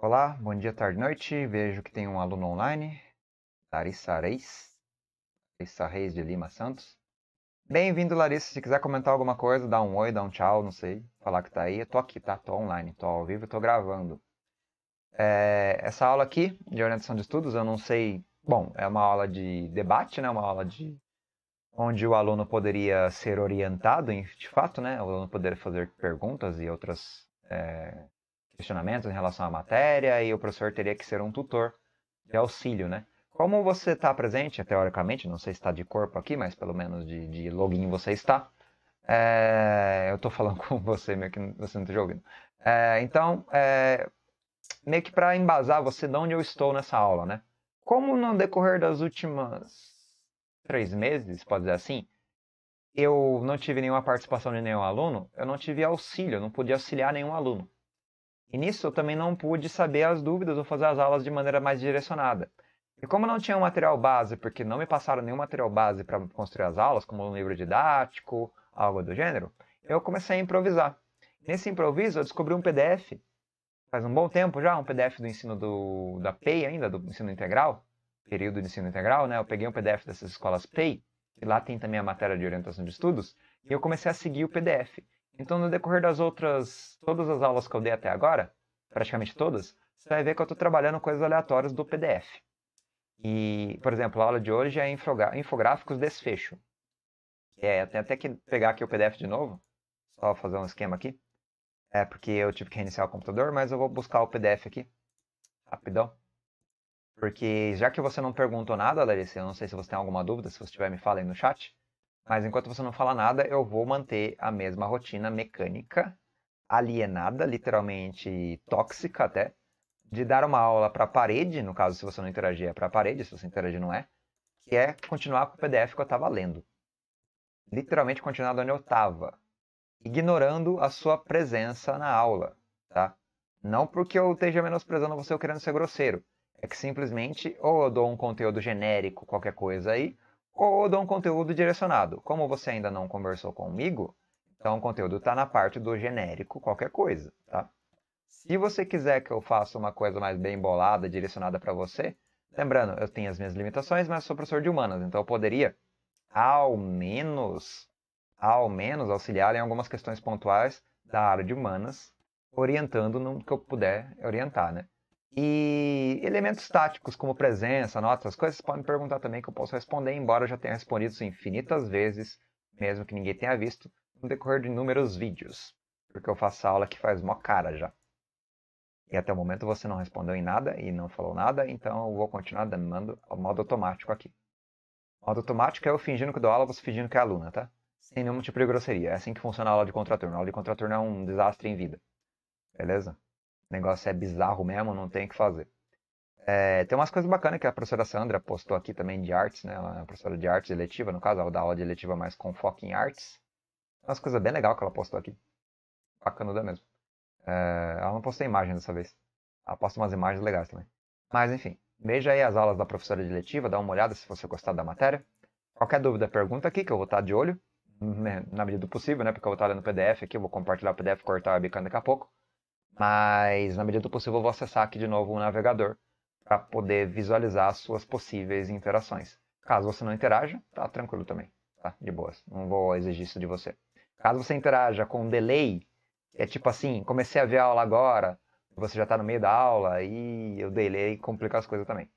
Olá, bom dia, tarde, noite. Vejo que tem um aluno online, Larissa Reis. Larissa Reis de Lima Santos. Bem-vindo, Larissa. Se quiser comentar alguma coisa, dá um oi, dá um tchau, não sei. Falar que tá aí. Eu tô aqui, tá? Tô online, tô ao vivo, tô gravando. É, essa aula aqui de orientação de estudos, eu não sei. Bom, é uma aula de debate, né? Uma aula de onde o aluno poderia ser orientado, de fato, né? O aluno poderia fazer perguntas e outras é, questionamentos em relação à matéria e o professor teria que ser um tutor de auxílio, né? Como você está presente, teoricamente, não sei se está de corpo aqui, mas pelo menos de, de login você está. É, eu estou falando com você, meio que você não está ouvindo. É, então, é, meio que para embasar você de onde eu estou nessa aula, né? Como no decorrer das últimas três meses, pode dizer assim, eu não tive nenhuma participação de nenhum aluno, eu não tive auxílio, eu não podia auxiliar nenhum aluno. E nisso eu também não pude saber as dúvidas ou fazer as aulas de maneira mais direcionada. E como não tinha um material base, porque não me passaram nenhum material base para construir as aulas, como um livro didático, algo do gênero, eu comecei a improvisar. Nesse improviso, eu descobri um PDF, faz um bom tempo já, um PDF do ensino do, da PEI ainda, do ensino integral, período de ensino integral, né? Eu peguei um PDF dessas escolas PEI, e lá tem também a matéria de orientação de estudos, e eu comecei a seguir o PDF. Então, no decorrer das outras, todas as aulas que eu dei até agora, praticamente todas, você vai ver que eu estou trabalhando coisas aleatórias do PDF. E, por exemplo, a aula de hoje é infográficos desfecho. É, eu tenho até que pegar aqui o PDF de novo, só fazer um esquema aqui. É porque eu tive que reiniciar o computador, mas eu vou buscar o PDF aqui, rapidão. Porque já que você não perguntou nada, Larissa, eu não sei se você tem alguma dúvida, se você tiver me fala aí no chat. Mas enquanto você não fala nada, eu vou manter a mesma rotina mecânica, alienada, literalmente tóxica até, de dar uma aula para a parede, no caso, se você não interagir é para a parede, se você interagir não é, que é continuar com o PDF que eu estava lendo. Literalmente continuar de onde eu estava, ignorando a sua presença na aula, tá? Não porque eu esteja menosprezando você ou querendo ser grosseiro, é que simplesmente ou eu dou um conteúdo genérico, qualquer coisa aí, ou dou um conteúdo direcionado. Como você ainda não conversou comigo, então o conteúdo está na parte do genérico, qualquer coisa, tá? Se você quiser que eu faça uma coisa mais bem bolada, direcionada para você, lembrando, eu tenho as minhas limitações, mas sou professor de humanas, então eu poderia, ao menos, ao menos auxiliar em algumas questões pontuais da área de humanas, orientando no que eu puder orientar, né? E elementos táticos como presença, notas, coisas, podem perguntar também que eu posso responder, embora eu já tenha respondido isso infinitas vezes, mesmo que ninguém tenha visto, no decorrer de inúmeros vídeos. Porque eu faço aula que faz mó cara já. E até o momento você não respondeu em nada e não falou nada, então eu vou continuar dando modo automático aqui. Modo automático é eu fingindo que dou aula, você fingindo que é aluna, tá? Sem nenhum tipo de grosseria. É assim que funciona a aula de contraturno. A aula de contraturno é um desastre em vida. Beleza? O negócio é bizarro mesmo, não tem o que fazer. É, tem umas coisas bacanas que a professora Sandra postou aqui também de artes, né? Ela é professora de artes eletiva, no caso, ela dá aula de eletiva mais com foco em artes. Umas coisas bem legal que ela postou aqui. Bacanuda mesmo. É, ela não postou imagem dessa vez. Ela posta umas imagens legais também. Mas enfim, veja aí as aulas da professora de eletiva, dá uma olhada se você gostar da matéria. Qualquer dúvida, pergunta aqui, que eu vou estar de olho, né, na medida do possível, né? Porque eu vou estar lendo o PDF aqui, eu vou compartilhar o PDF, cortar a webcam daqui a pouco mas na medida do possível eu vou acessar aqui de novo o navegador para poder visualizar suas possíveis interações. Caso você não interaja, tá tranquilo também, tá? De boas, não vou exigir isso de você. Caso você interaja com um delay, é tipo assim, comecei a ver a aula agora, você já está no meio da aula e o delay complica as coisas também.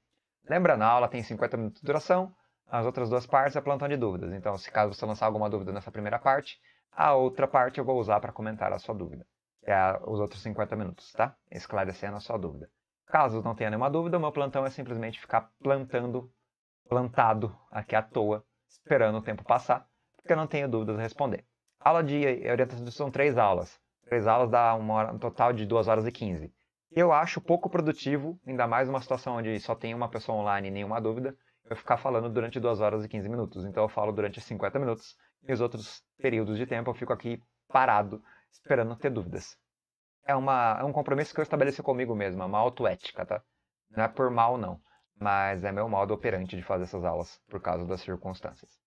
Lembrando, a aula tem 50 minutos de duração, as outras duas partes é plantão de dúvidas. Então, se caso você lançar alguma dúvida nessa primeira parte, a outra parte eu vou usar para comentar a sua dúvida que é os outros 50 minutos, tá? Esclarecendo a sua dúvida. Caso não tenha nenhuma dúvida, o meu plantão é simplesmente ficar plantando, plantado aqui à toa, esperando o tempo passar, porque eu não tenho dúvidas a responder. Aula de orientação são três aulas. Três aulas dá uma hora, um total de 2 horas e 15. Eu acho pouco produtivo, ainda mais uma situação onde só tem uma pessoa online e nenhuma dúvida, eu ficar falando durante 2 horas e 15 minutos. Então eu falo durante 50 minutos e os outros períodos de tempo eu fico aqui parado esperando ter dúvidas. É, uma, é um compromisso que eu estabeleci comigo é uma autoética, tá? Não é por mal, não, mas é meu modo operante de fazer essas aulas, por causa das circunstâncias.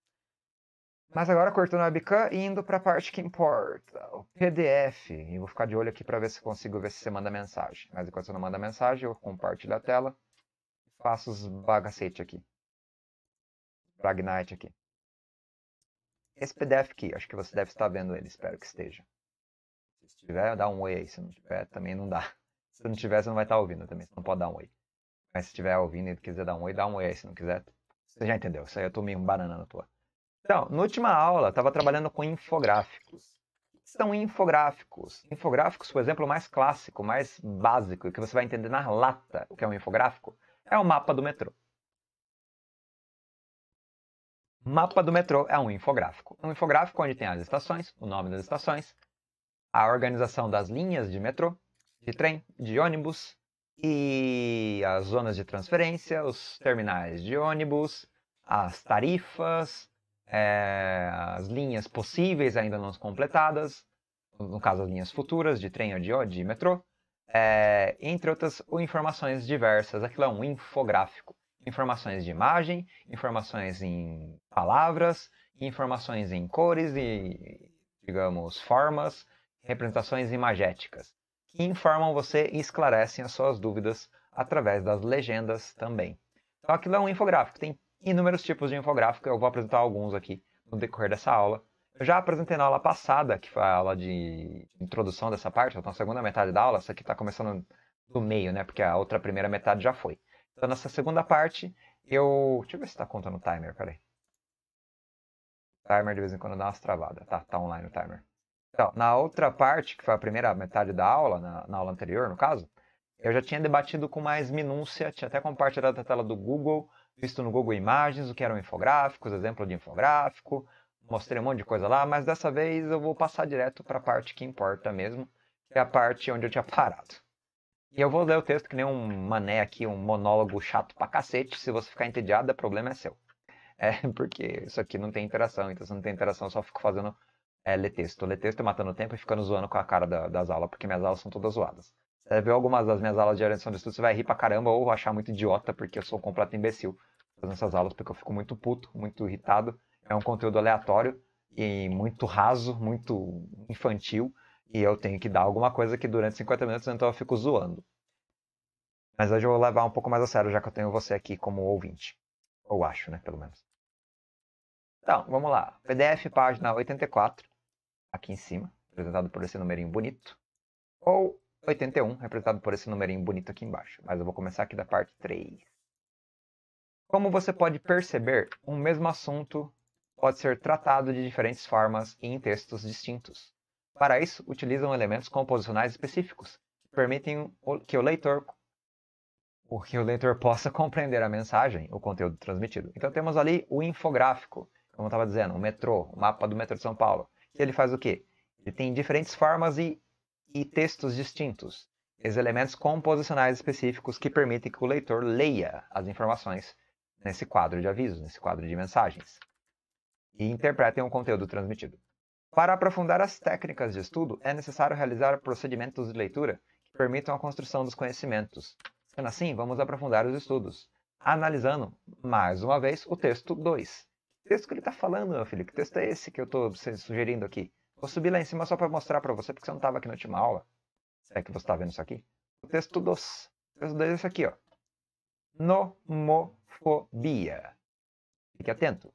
Mas agora cortando a webcam e indo para a parte que importa, o PDF. E vou ficar de olho aqui para ver se consigo ver se você manda mensagem. Mas enquanto você não manda mensagem, eu compartilho a tela e faço os bagacete aqui. Bragnite aqui. Esse PDF aqui, acho que você deve estar vendo ele, espero que esteja. Se tiver, dá um oi aí. Se não tiver, também não dá. Se não tiver, você não vai estar tá ouvindo também. Você não pode dar um oi. Mas se estiver ouvindo e quiser dar um oi, dá um oi aí. Se não quiser, você já entendeu. Isso aí eu tô meio banana na tua. Então, na última aula, estava trabalhando com infográficos. São infográficos. Infográficos, por exemplo, o mais clássico, o mais básico, que você vai entender na lata o que é um infográfico, é o mapa do metrô. Mapa do metrô é um infográfico. É um infográfico onde tem as estações, o nome das estações, a organização das linhas de metrô, de trem, de ônibus e as zonas de transferência, os terminais de ônibus, as tarifas, é, as linhas possíveis ainda não completadas, no caso as linhas futuras de trem ou de, de metrô, é, entre outras informações diversas. Aquilo é um infográfico. Informações de imagem, informações em palavras, informações em cores e, digamos, formas, representações imagéticas, que informam você e esclarecem as suas dúvidas através das legendas também. Então aquilo é um infográfico, tem inúmeros tipos de infográfico, eu vou apresentar alguns aqui no decorrer dessa aula. Eu já apresentei na aula passada, que foi a aula de introdução dessa parte, então a segunda metade da aula, essa aqui está começando do meio, né? Porque a outra primeira metade já foi. Então nessa segunda parte, eu... Deixa eu ver se está contando o timer, peraí. O timer de vez em quando dá umas travadas. Tá, tá online o timer. Então, na outra parte, que foi a primeira metade da aula, na, na aula anterior, no caso, eu já tinha debatido com mais minúcia, tinha até compartilhado a tela do Google, visto no Google Imagens o que eram infográficos, exemplo de infográfico, mostrei um monte de coisa lá, mas dessa vez eu vou passar direto para a parte que importa mesmo, que é a parte onde eu tinha parado. E eu vou ler o texto que nem um mané aqui, um monólogo chato pra cacete. Se você ficar entediado, o problema é seu. É, porque isso aqui não tem interação, então se não tem interação, eu só fico fazendo é, ler texto. Ler texto e é matando tempo e ficando zoando com a cara da, das aulas, porque minhas aulas são todas zoadas. Você vai ver algumas das minhas aulas de orientação de estudo, você vai rir pra caramba ou achar muito idiota, porque eu sou um completo imbecil fazendo essas aulas, porque eu fico muito puto, muito irritado. É um conteúdo aleatório e muito raso, muito infantil, e eu tenho que dar alguma coisa que durante 50 minutos, então eu fico zoando. Mas hoje eu vou levar um pouco mais a sério, já que eu tenho você aqui como ouvinte. Ou acho, né, pelo menos. Então, vamos lá. PDF, página 84 aqui em cima, representado por esse numerinho bonito, ou 81, representado por esse numerinho bonito aqui embaixo. Mas eu vou começar aqui da parte 3. Como você pode perceber, um mesmo assunto pode ser tratado de diferentes formas e em textos distintos. Para isso, utilizam elementos composicionais específicos, que permitem que o leitor o que o leitor possa compreender a mensagem, o conteúdo transmitido. Então temos ali o infográfico, como eu estava dizendo, o metrô, o mapa do metrô de São Paulo ele faz o quê? Ele tem diferentes formas e, e textos distintos, esses elementos composicionais específicos que permitem que o leitor leia as informações nesse quadro de avisos, nesse quadro de mensagens, e interpretem o conteúdo transmitido. Para aprofundar as técnicas de estudo, é necessário realizar procedimentos de leitura que permitam a construção dos conhecimentos. Sendo assim, vamos aprofundar os estudos, analisando, mais uma vez, o texto 2, texto que ele está falando, meu filho. Que texto é esse que eu estou sugerindo aqui? Vou subir lá em cima só para mostrar para você, porque você não estava aqui na última aula. Será né, que você está vendo isso aqui? O texto 2. O texto 2 é esse aqui, ó. Nomofobia. Fique atento.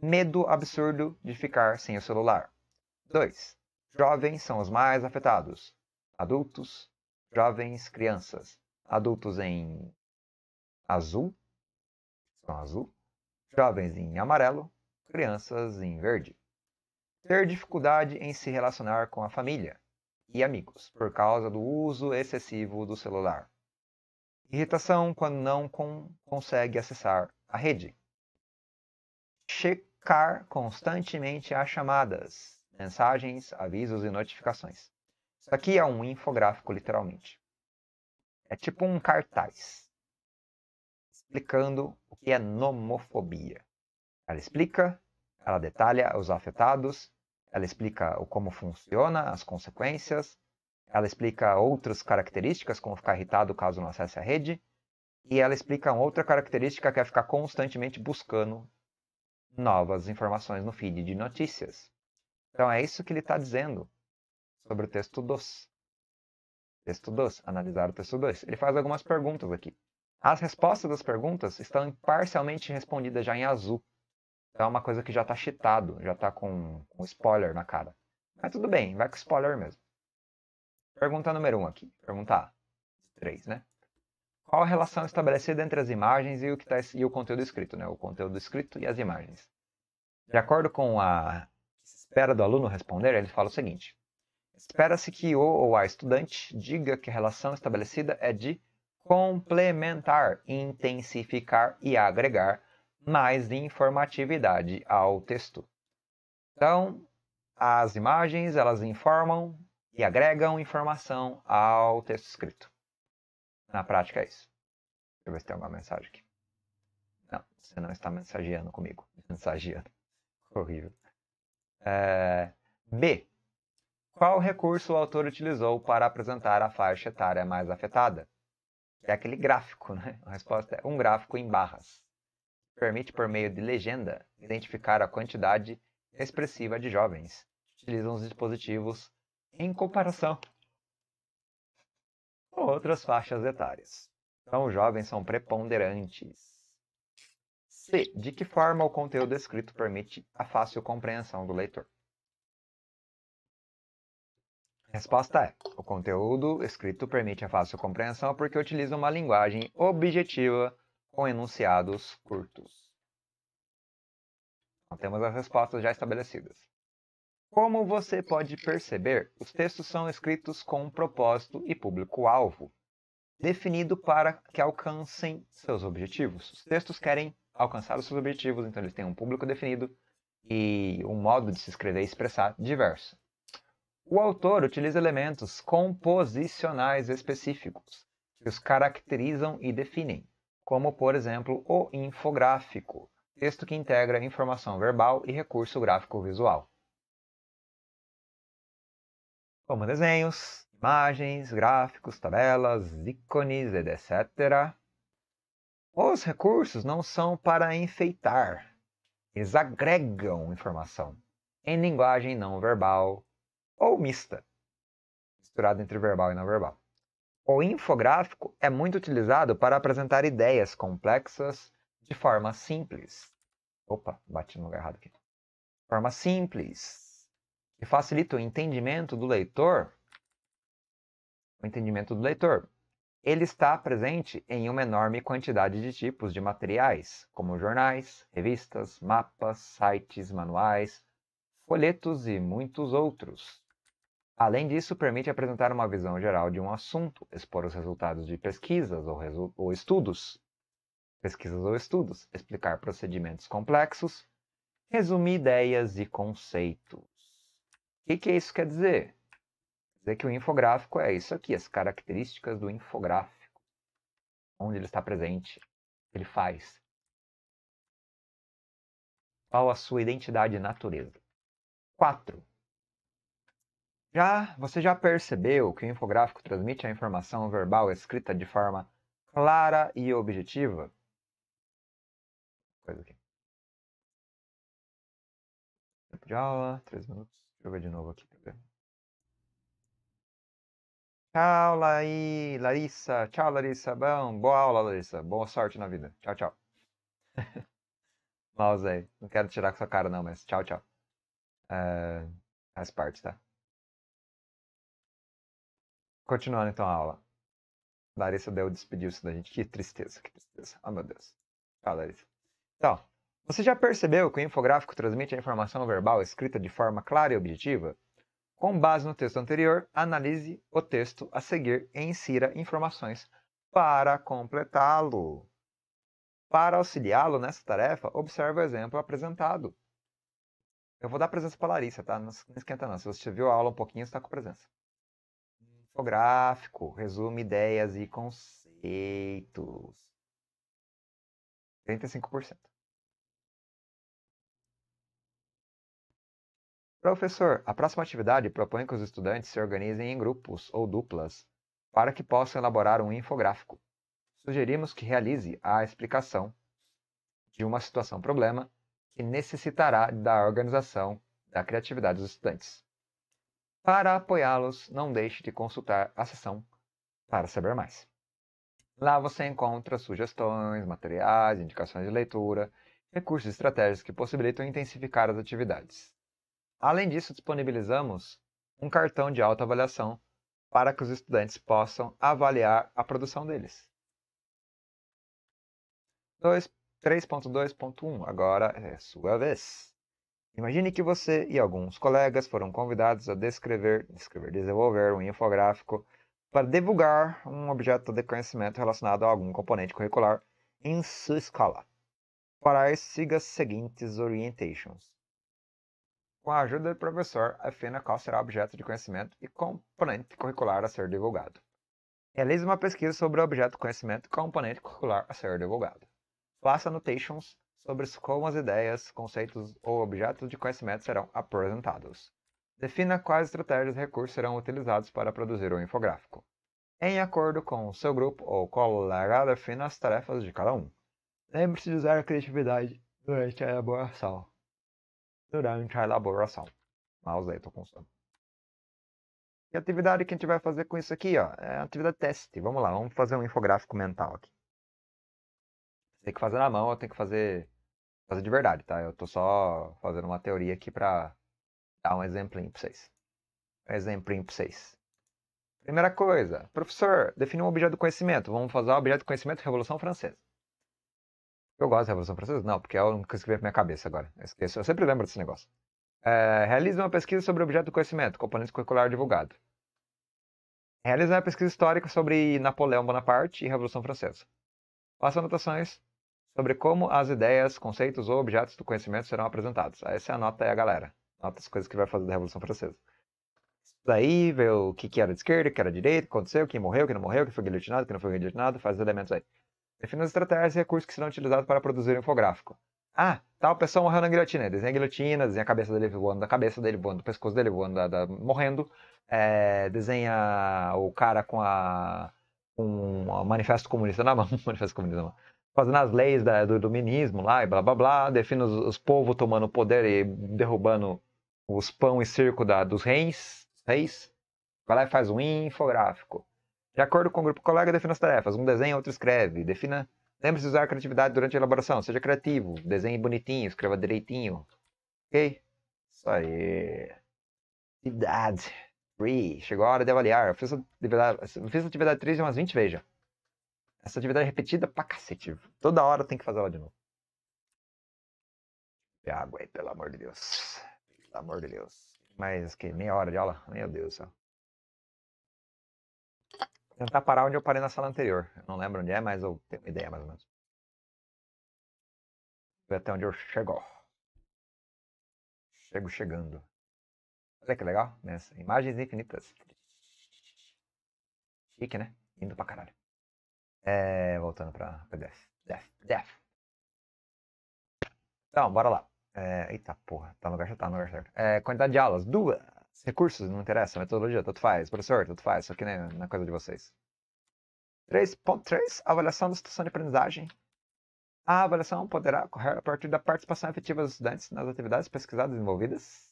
Medo absurdo de ficar sem o celular. 2. Jovens são os mais afetados. Adultos, jovens, crianças. Adultos em azul. São azul jovens em amarelo, crianças em verde. Ter dificuldade em se relacionar com a família e amigos por causa do uso excessivo do celular. Irritação quando não com, consegue acessar a rede. Checar constantemente as chamadas, mensagens, avisos e notificações. Isso aqui é um infográfico, literalmente. É tipo um cartaz explicando o que é nomofobia. Ela explica, ela detalha os afetados, ela explica o como funciona, as consequências, ela explica outras características, como ficar irritado caso não acesse a rede, e ela explica outra característica que é ficar constantemente buscando novas informações no feed de notícias. Então é isso que ele está dizendo sobre o texto 2. Texto 2, analisar o texto 2. Ele faz algumas perguntas aqui. As respostas das perguntas estão parcialmente respondidas já em azul. Então é uma coisa que já está cheatado, já está com, spoiler na cara. Mas tudo bem, vai com spoiler mesmo. Pergunta número 1 um aqui. Pergunta A. 3, né? Qual a relação estabelecida entre as imagens e o, que tá, e o conteúdo escrito, né? O conteúdo escrito e as imagens. De acordo com a espera do aluno responder, ele fala o seguinte. Espera-se que o ou a estudante diga que a relação estabelecida é de complementar, intensificar e agregar mais informatividade ao texto. Então, as imagens, elas informam e agregam informação ao texto escrito. Na prática é isso. Deixa eu ver se tem alguma mensagem aqui. Não, você não está mensageando comigo. Mensageando. Horrível. É... B. Qual recurso o autor utilizou para apresentar a faixa etária mais afetada? é aquele gráfico, né? A resposta é um gráfico em barras. permite, por meio de legenda, identificar a quantidade expressiva de jovens que utilizam os dispositivos em comparação com outras faixas etárias. Então, os jovens são preponderantes. C. De que forma o conteúdo escrito permite a fácil compreensão do leitor? Resposta é: o conteúdo escrito permite a fácil compreensão porque utiliza uma linguagem objetiva com enunciados curtos. Então, temos as respostas já estabelecidas. Como você pode perceber, os textos são escritos com um propósito e público-alvo, definido para que alcancem seus objetivos. Os textos querem alcançar os seus objetivos, então eles têm um público definido e um modo de se escrever e expressar diverso. O autor utiliza elementos composicionais específicos que os caracterizam e definem, como, por exemplo, o infográfico, texto que integra informação verbal e recurso gráfico visual. Como desenhos, imagens, gráficos, tabelas, ícones, etc. Os recursos não são para enfeitar, eles agregam informação em linguagem não verbal, ou mista, misturado entre verbal e não verbal. O infográfico é muito utilizado para apresentar ideias complexas de forma simples. Opa, bati no lugar errado aqui. Forma simples, que facilita o entendimento do leitor. O entendimento do leitor. Ele está presente em uma enorme quantidade de tipos de materiais, como jornais, revistas, mapas, sites, manuais, folhetos e muitos outros. Além disso, permite apresentar uma visão geral de um assunto, expor os resultados de pesquisas ou, resu ou estudos, pesquisas ou estudos, explicar procedimentos complexos, resumir ideias e conceitos. O que, que isso quer dizer? Quer dizer que o infográfico é isso aqui, as características do infográfico, onde ele está presente, ele faz, qual a sua identidade e natureza. 4. Já você já percebeu que o infográfico transmite a informação verbal escrita de forma clara e objetiva? Coisa aqui. Tempo de aula, três minutos. Deixa eu ver de novo aqui Tchau, Laí, Larissa. Tchau, Larissa. Bom, boa aula, Larissa. Boa sorte na vida. Tchau, tchau. Mouse aí. Não quero tirar com sua cara, não, mas tchau, tchau. É... Faz parte, tá? Continuando então a aula. Larissa deu despediu-se da gente. Que tristeza, que tristeza. Ah, oh, meu Deus. Fala, tá, Larissa. Então, você já percebeu que o infográfico transmite a informação verbal escrita de forma clara e objetiva? Com base no texto anterior, analise o texto a seguir e insira informações para completá-lo. Para auxiliá-lo nessa tarefa, observe o exemplo apresentado. Eu vou dar presença para Larissa, tá? Não esquenta não. Se você viu a aula um pouquinho, está com presença infográfico, resume ideias e conceitos. 35%. Professor, a próxima atividade propõe que os estudantes se organizem em grupos ou duplas para que possam elaborar um infográfico. Sugerimos que realize a explicação de uma situação-problema que necessitará da organização da criatividade dos estudantes. Para apoiá-los, não deixe de consultar a seção para saber mais. Lá você encontra sugestões, materiais, indicações de leitura, recursos e estratégias que possibilitam intensificar as atividades. Além disso, disponibilizamos um cartão de autoavaliação para que os estudantes possam avaliar a produção deles. 3.2.1, agora é sua vez. Imagine que você e alguns colegas foram convidados a descrever, descrever desenvolver um infográfico para divulgar um objeto de conhecimento relacionado a algum componente curricular em sua escola. Para isso, siga as seguintes orientations. Com a ajuda do professor, afina qual será o objeto de conhecimento e componente curricular a ser divulgado. Realize uma pesquisa sobre o objeto de conhecimento e componente curricular a ser divulgado. Faça annotations sobre como as ideias, conceitos ou objetos de conhecimento serão apresentados. Defina quais estratégias e recursos serão utilizados para produzir o um infográfico. Em acordo com o seu grupo ou colega, defina as tarefas de cada um. Lembre-se de usar a criatividade durante a elaboração. Durante a elaboração. Mouse aí, tô com sono. Que atividade que a gente vai fazer com isso aqui, ó? É a atividade teste. Vamos lá, vamos fazer um infográfico mental aqui tem que fazer na mão, eu tenho que fazer, fazer de verdade, tá? Eu tô só fazendo uma teoria aqui pra dar um exemplo pra vocês. Um exemplinho pra vocês. Primeira coisa, professor, definiu um objeto do conhecimento. Vamos fazer o um objeto do conhecimento Revolução Francesa. Eu gosto da Revolução Francesa? Não, porque é o que escrevi pra minha cabeça agora. Eu esqueço, eu sempre lembro desse negócio. É, realize uma pesquisa sobre o objeto do conhecimento, componente curricular divulgado. Realize uma pesquisa histórica sobre Napoleão Bonaparte e Revolução Francesa. Faça anotações sobre como as ideias, conceitos ou objetos do conhecimento serão apresentados. É aí você anota aí a galera. Anota as coisas que vai fazer da Revolução Francesa. Daí vê o que, que era de esquerda, o que era de direita, o que aconteceu, quem morreu, quem não morreu, quem foi guilhotinado, quem não foi guilhotinado, faz os elementos aí. Defina as estratégias e recursos que serão utilizados para produzir um infográfico. Ah, tal pessoa morreu na guilhotina. Desenha a guilhotina, desenha a cabeça dele voando da cabeça dele, voando do pescoço dele, voando da, da morrendo. É, desenha o cara com a um manifesto comunista na mão, manifesto comunista na mão fazendo as leis da, do iluminismo lá e blá blá blá, defina os, os povos tomando poder e derrubando os pão e circo da, dos reis, reis, vai lá e faz um infográfico. De acordo com o grupo colega, defina as tarefas. Um desenha, outro escreve. Defina. Lembre-se de usar a criatividade durante a elaboração. Seja criativo. Desenhe bonitinho, escreva direitinho. Ok? Isso aí. Cidade. Free. Chegou a hora de avaliar. Eu fiz atividade, eu fiz atividade 3 umas 20 vezes essa atividade é repetida pra cacete. Toda hora tem que fazer ela de novo. Tem água aí, pelo amor de Deus. Pelo amor de Deus. Mas que meia hora de aula? Meu Deus do céu. Vou tentar parar onde eu parei na sala anterior. Eu não lembro onde é, mas eu tenho uma ideia mais ou menos. Foi até onde eu chego. Chego chegando. Olha que legal, né? Imagens infinitas. Chique, né? Lindo pra caralho. É, voltando para PDF. Def, def. Então, bora lá. É, eita porra, tá no lugar certo, tá no lugar certo. É, quantidade de aulas, duas. Recursos, não interessa, metodologia, tanto faz. Professor, tanto faz, isso aqui nem é, coisa de vocês. 3.3, avaliação da situação de aprendizagem. A avaliação poderá ocorrer a partir da participação efetiva dos estudantes nas atividades pesquisadas desenvolvidas.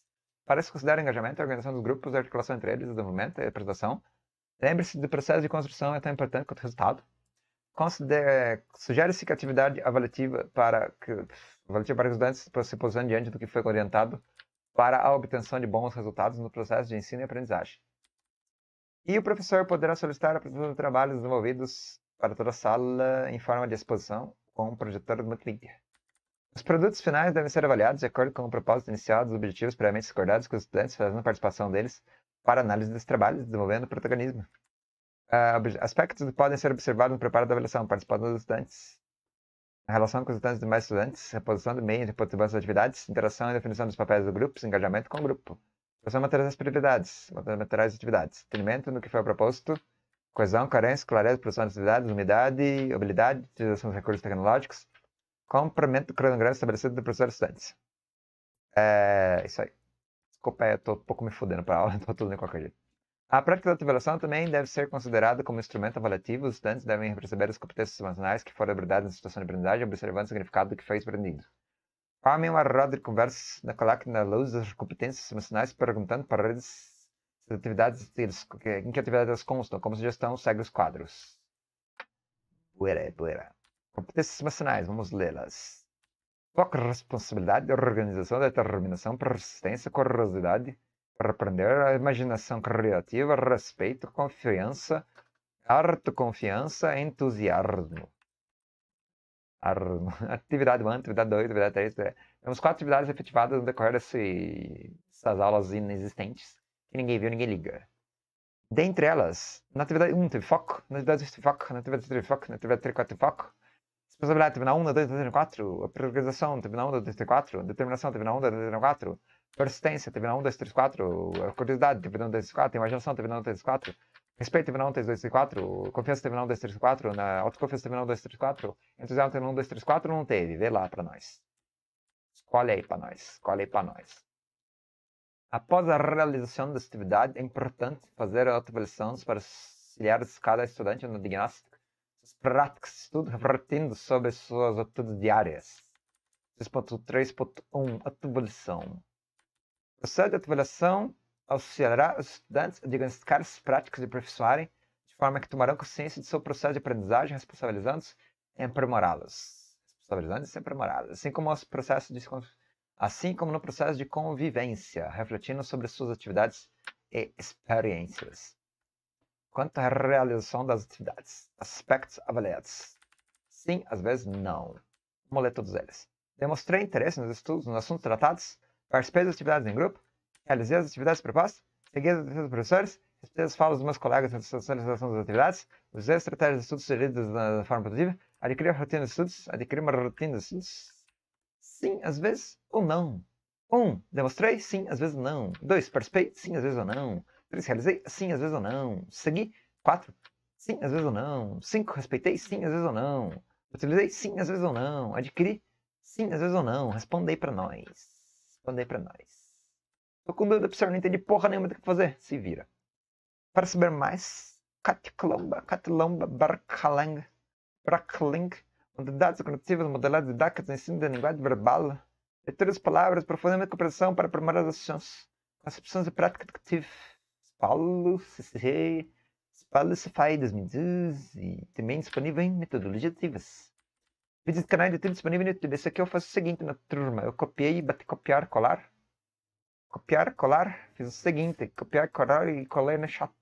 Para se considerar engajamento, organização dos grupos, articulação entre eles, desenvolvimento e apresentação. Lembre-se do processo de construção é tão importante quanto o resultado sugere-se que a atividade avaliativa para que, avaliativa para os estudantes se posicionem diante do que foi orientado para a obtenção de bons resultados no processo de ensino e aprendizagem. E o professor poderá solicitar a apresentação de trabalhos desenvolvidos para toda a sala em forma de exposição com um projetor multimídia. Os produtos finais devem ser avaliados de acordo com o propósito inicial dos objetivos previamente acordados com os estudantes, fazendo participação deles para análise dos trabalhos, desenvolvendo protagonismo. Uh, aspectos que podem ser observados no preparo da avaliação, participação dos estudantes, a relação com os estudantes e demais estudantes, reposição do meio, reposição das atividades, interação e definição dos papéis do grupo, engajamento com o grupo, produção materiais das prioridades, materiais das atividades, atendimento no que foi proposto, coesão, carência, clareza, produção das atividades, umidade, habilidade, utilização dos recursos tecnológicos, complemento do cronograma estabelecido do professor e estudantes. É isso aí. Desculpa, eu tô um pouco me fudendo pra aula, tô então tudo de qualquer jeito. A prática da tabelação também deve ser considerada como instrumento avaliativo. Os estudantes devem receber as competências semanais que foram abordadas na situação de aprendizagem, observando o significado do que foi aprendido. Formem uma roda de conversas na qual na luz das competências emocionais, perguntando para eles as atividades deles, em que atividades elas constam, como sugestão, segue os quadros. Buera, buera. Competências emocionais, vamos lê-las. Foco, responsabilidade, organização, determinação, persistência, curiosidade, repreender a imaginação criativa, respeito, confiança, arte, confiança, entusiasmo. Armo. Atividade 1, atividade 2, atividade 3. É, temos quatro atividades efetivadas no decorrer dessas aulas inexistentes, que ninguém viu, ninguém liga. Dentre elas, na atividade 1 teve foco, na atividade 2 teve foco, na atividade 3 teve foco, na atividade 3 4 teve foco. Responsabilidade teve na 1, na 2, na 3, na 4. A priorização teve na 1, na 2, na 4. Determinação teve na 1, na 2, na 4 persistência, TV TVNA 1, 2, 3, 4, curiosidade, TVNA 1, 2, 3, 4, imaginação, TVNA 1, 2, 3, 4, respeito, TV TVNA 1, 2, 3, 4, confiança, TV TVNA 1, 2, 3, 4, na autoconfiança, TV TVNA 1, 2, 3, 4, entusiasmo, TV TVNA 1, 2, 3, 4, não teve, vê lá pra nós. Escolhe aí pra nós, escolhe aí pra nós. Após a realização da atividade, é importante fazer autoavaliações para auxiliar cada estudante no diagnóstico das práticas de estudo, refletindo sobre suas atitudes diárias. 6.3.1 Atualização o processo de atualização auxiliará os estudantes a diagnosticar as práticas e aperfeiçoarem, de forma que tomarão consciência de seu processo de aprendizagem, responsabilizando-se em aprimorá-las. Responsabilizando-se em aprimorá-las. Assim como, os processos de, assim como no processo de convivência, refletindo sobre suas atividades e experiências. Quanto à realização das atividades, aspectos avaliados. Sim, às vezes não. Vamos ler todos eles. Demonstrei interesse nos estudos, nos assuntos tratados, Participei das atividades em grupo, realizei as atividades propostas, segui as atividades dos professores, respeitei as falas dos meus colegas na socialização das atividades, usei estratégias de estudos sugeridas da forma produtiva, adquiri uma rotina de estudos, adquiri uma rotina de estudos. Sim, às vezes, ou não. 1. Um, demonstrei? Sim, às vezes não. 2. Participei? Sim, às vezes ou não. 3. Realizei? Sim, às vezes ou não. Segui? 4. Sim, às vezes ou não. 5. Respeitei? Sim, às vezes ou não. Utilizei? Sim, às vezes ou não. Adquiri? Sim, às vezes ou não. Respondei para nós. Mandei pra nós. Tô com dúvida o senhor, não entender porra nenhuma do que fazer. Se vira. Para saber mais, Catlomba, Catlomba, Barcalang, Bracling, onde dados cognitivos, modelados didáticos, ensino da linguagem verbal, leituras de palavras, profundamente compreensão para aprimorar as ações, concepções e prática educativa. Paulo, CCR, Spotify 2012 e também disponível em metodologias ativas. Vídeos de canal de YouTube disponível no YouTube. Isso aqui eu faço o seguinte na turma. Eu copiei, bati copiar, colar. Copiar, colar. Fiz o seguinte. Copiar, colar e colei no chat.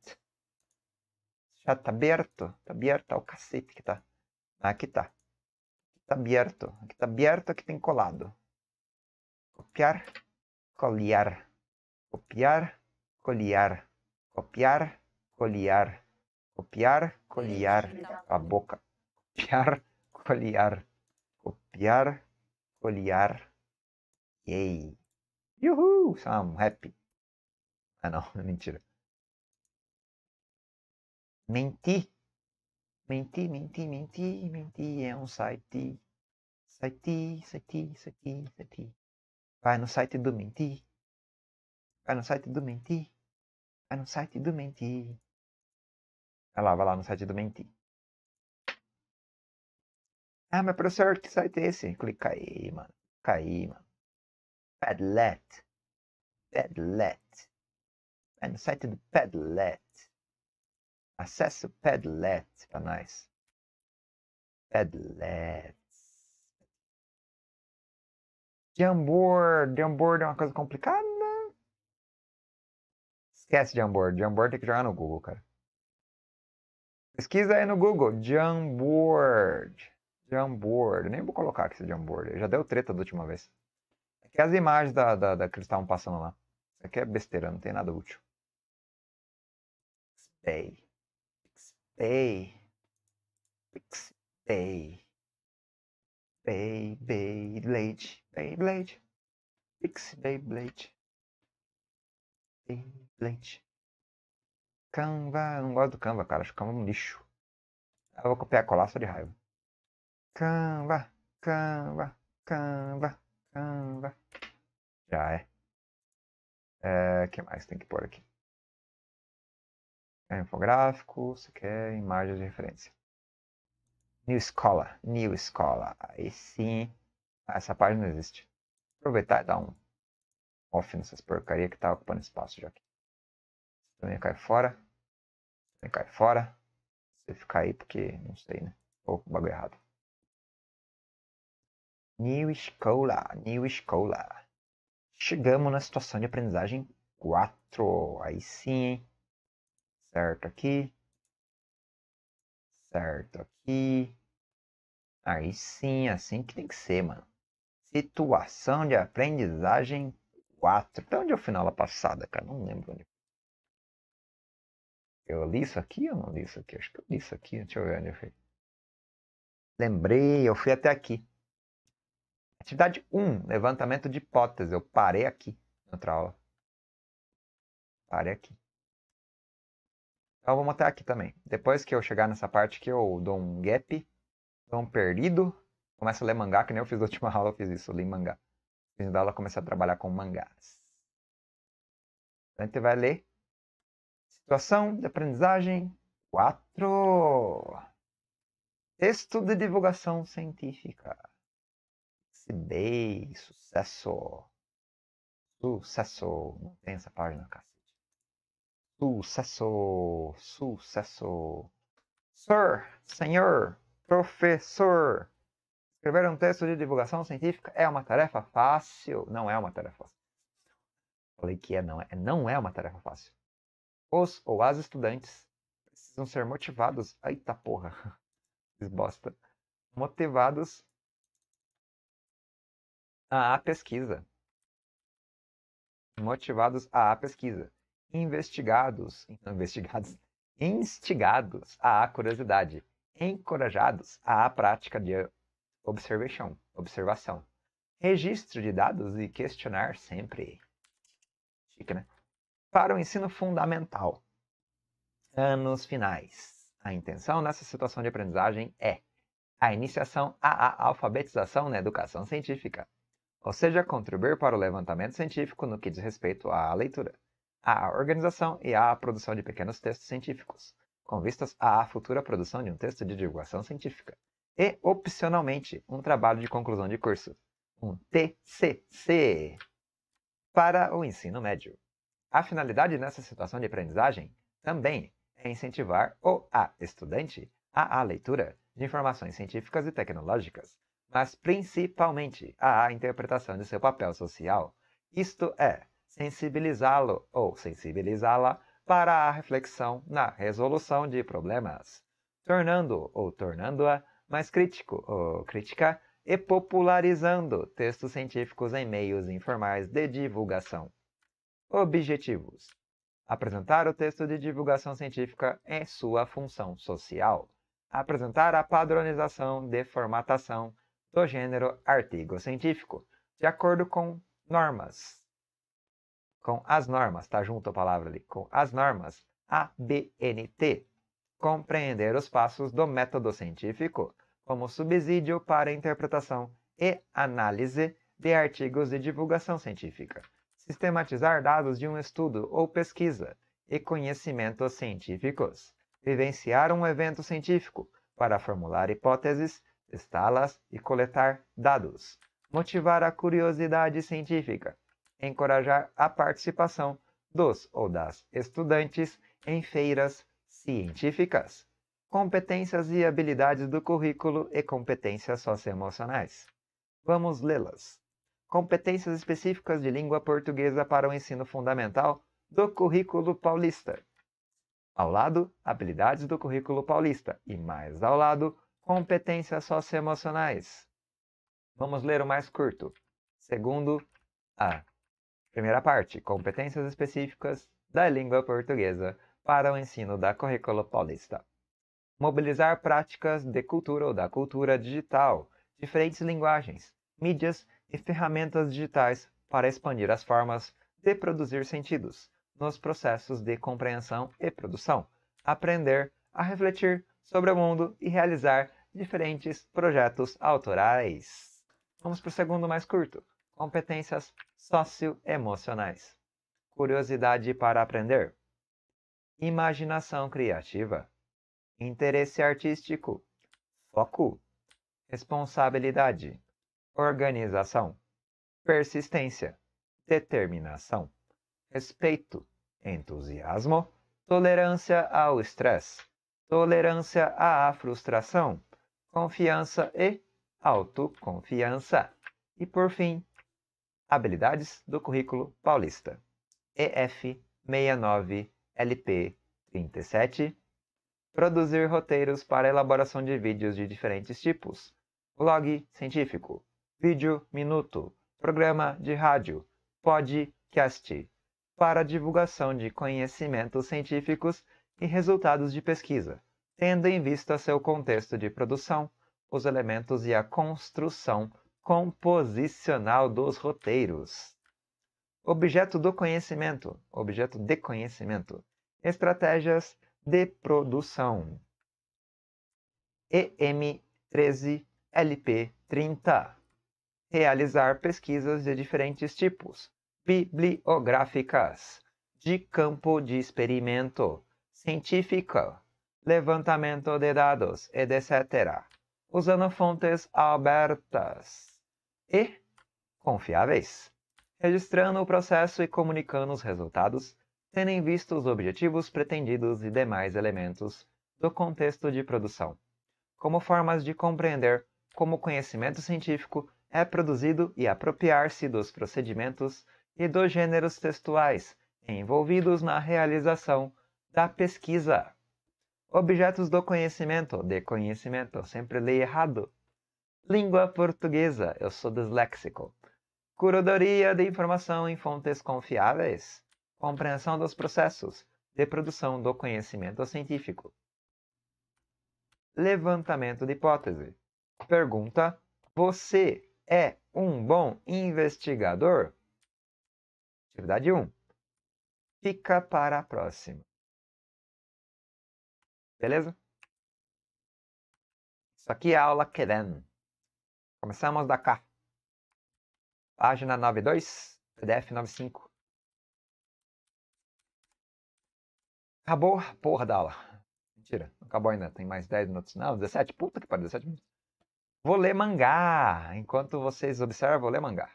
Chat tá aberto. Tá aberto. ao tá o cacete que tá. Aqui tá. tá aberto. Aqui tá aberto, aqui tem colado. Copiar, coliar Copiar, coliar Copiar, coliar Copiar, coliar A boca. Copiar, coliar Copiar, colear. Yay! Yuhu! I'm happy. Ah não, mentira. Menti. Menti, menti, menti, menti. É um site. Site, site, site, site. Vai no site do Menti. Vai no site do Menti. Vai no site do Menti. Vai lá, vai lá no site do Menti. Ah, mas professor, que site é esse? Clica aí, mano. Clica aí, mano. Padlet. Padlet. É no site do Padlet. Acesse o Padlet pra nós. Padlet. Jamboard. Jamboard é uma coisa complicada. Esquece Jamboard. Jamboard tem que jogar no Google, cara. Pesquisa aí no Google. Jamboard. Jamboard. Nem vou colocar aqui esse Jamboard. Já deu treta da última vez. Aqui é as imagens da, da, da que eles estavam passando lá. Isso aqui é besteira, não tem nada útil. Pixpay. Pixpay. Pixpay. Pay, Beyblade. Beyblade. Pix, Beyblade. Beyblade. Canva. Eu não gosto do Canva, cara. Acho que Canva é um lixo. Eu vou copiar e colar só de raiva. Canva, Canva, Canva, Canva. Já é. O é, que mais tem que pôr aqui? É infográfico, você quer imagens de referência. New Escola, New Escola. Aí sim, essa página não existe. Aproveitar e dar um off nessas porcaria que tá ocupando espaço já aqui. Você também cai fora. Também cai fora. Você fica aí porque, não sei, né? Ou bagulho é errado. New Escola, New Escola. Chegamos na situação de aprendizagem 4. Aí sim, hein? Certo aqui. Certo aqui. Aí sim, assim que tem que ser, mano. Situação de aprendizagem 4. Então, onde é o final da passada, cara? Não lembro onde. Eu li isso aqui ou não li isso aqui? Acho que eu li isso aqui. Deixa eu ver onde eu fui. Lembrei, eu fui até aqui. Atividade 1, levantamento de hipótese. Eu parei aqui na outra aula. Parei aqui. Então, vamos até aqui também. Depois que eu chegar nessa parte aqui, eu dou um gap, dou um perdido, começo a ler mangá, que nem eu fiz na última aula, eu fiz isso, eu li mangá. Fiz da aula, comecei a trabalhar com mangás. A gente vai ler situação de aprendizagem 4. Texto de divulgação científica. Sidney, sucesso. Sucesso. Não tem essa página, cacete. Sucesso. Sucesso. Sir, senhor, professor. Escrever um texto de divulgação científica é uma tarefa fácil. Não é uma tarefa fácil. Falei que é, não é. Não é uma tarefa fácil. Os ou as estudantes precisam ser motivados. Eita porra. Desbosta. Motivados à pesquisa. Motivados à pesquisa. Investigados, investigados, instigados à curiosidade. Encorajados à prática de observação, observação. Registro de dados e questionar sempre. né? Para o ensino fundamental. Anos finais. A intenção nessa situação de aprendizagem é a iniciação à alfabetização na educação científica, ou seja, contribuir para o levantamento científico no que diz respeito à leitura, à organização e à produção de pequenos textos científicos, com vistas à futura produção de um texto de divulgação científica, e, opcionalmente, um trabalho de conclusão de curso, um TCC, para o ensino médio. A finalidade nessa situação de aprendizagem também é incentivar o a estudante à leitura de informações científicas e tecnológicas, mas principalmente à interpretação de seu papel social, isto é, sensibilizá-lo ou sensibilizá-la para a reflexão na resolução de problemas, tornando ou tornando-a mais crítico ou crítica e popularizando textos científicos em meios informais de divulgação. Objetivos: apresentar o texto de divulgação científica em sua função social, apresentar a padronização de formatação do gênero artigo científico, de acordo com normas. Com as normas, tá junto a palavra ali, com as normas ABNT. Compreender os passos do método científico como subsídio para interpretação e análise de artigos de divulgação científica. Sistematizar dados de um estudo ou pesquisa e conhecimentos científicos. Vivenciar um evento científico para formular hipóteses testá-las e coletar dados, motivar a curiosidade científica, encorajar a participação dos ou das estudantes em feiras científicas, competências e habilidades do currículo e competências socioemocionais. Vamos lê-las. Competências específicas de língua portuguesa para o ensino fundamental do currículo paulista. Ao lado, habilidades do currículo paulista e mais ao lado, competências socioemocionais. Vamos ler o mais curto. Segundo A. Primeira parte: competências específicas da língua portuguesa para o ensino da currículo paulista. Mobilizar práticas de cultura ou da cultura digital, diferentes linguagens, mídias e ferramentas digitais para expandir as formas de produzir sentidos nos processos de compreensão e produção. Aprender a refletir sobre o mundo e realizar diferentes projetos autorais. Vamos para o segundo mais curto: competências socioemocionais. Curiosidade para aprender. Imaginação criativa. Interesse artístico. Foco. Responsabilidade. Organização. Persistência. Determinação. Respeito. Entusiasmo. Tolerância ao estresse tolerância à frustração, confiança e autoconfiança. E por fim, habilidades do currículo paulista. EF 69 LP 37 Produzir roteiros para elaboração de vídeos de diferentes tipos. Blog científico, vídeo minuto, programa de rádio, podcast, para divulgação de conhecimentos científicos e resultados de pesquisa, tendo em vista seu contexto de produção, os elementos e a construção composicional dos roteiros. Objeto do conhecimento, objeto de conhecimento, estratégias de produção. EM13LP30 Realizar pesquisas de diferentes tipos, bibliográficas, de campo de experimento, científica, levantamento de dados, etc., usando fontes abertas e confiáveis, registrando o processo e comunicando os resultados, tendo em vista os objetivos pretendidos e demais elementos do contexto de produção, como formas de compreender como o conhecimento científico é produzido e apropriar-se dos procedimentos e dos gêneros textuais envolvidos na realização da pesquisa. Objetos do conhecimento, de conhecimento, eu sempre li errado. Língua portuguesa, eu sou disléxico. Curadoria de informação em fontes confiáveis. Compreensão dos processos de produção do conhecimento científico. Levantamento de hipótese. Pergunta: Você é um bom investigador? Atividade 1. Fica para a próxima. Beleza? Isso aqui é a aula Keren. Começamos da K Página 92, PDF 95. Acabou a porra da aula. Mentira, não acabou ainda. Tem mais 10 minutos. Não, 17. Puta que pariu, 17 minutos. Vou ler mangá. Enquanto vocês observam, vou ler mangá.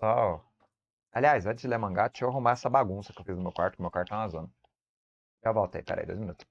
Só. Aliás, antes de ler mangá, deixa eu arrumar essa bagunça que eu fiz no meu quarto, que meu quarto tá é na zona. Já volto aí, peraí, dois minutos.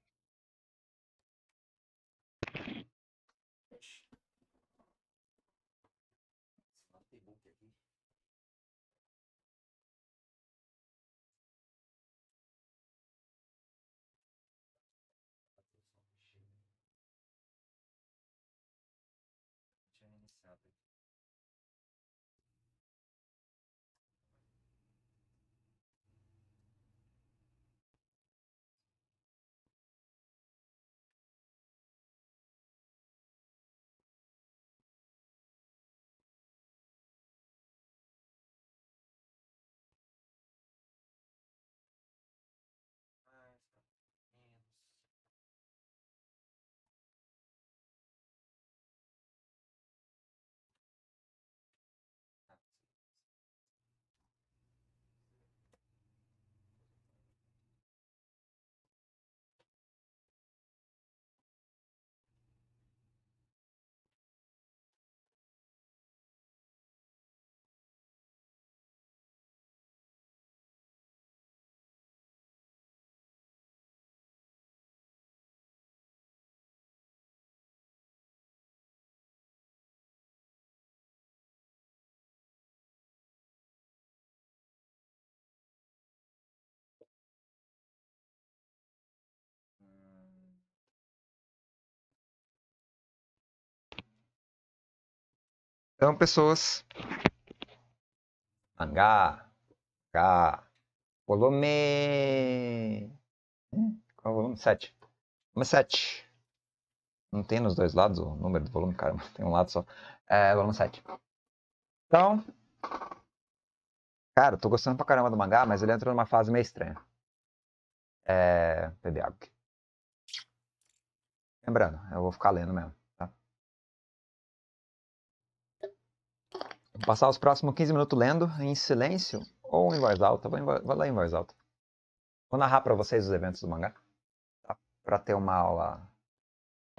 Então, pessoas. mangá, H. Volume. Né? Qual é o volume? 7. Volume 7. Não tem nos dois lados o número do volume, caramba. Tem um lado só. É, volume 7. Então. Cara, tô gostando pra caramba do mangá, mas ele entrou numa fase meio estranha. É. Beber água aqui. Lembrando, eu vou ficar lendo mesmo. Vou passar os próximos 15 minutos lendo em silêncio ou em voz alta. Vou, em, vou ler em voz alta. Vou narrar para vocês os eventos do mangá, tá? para ter uma aula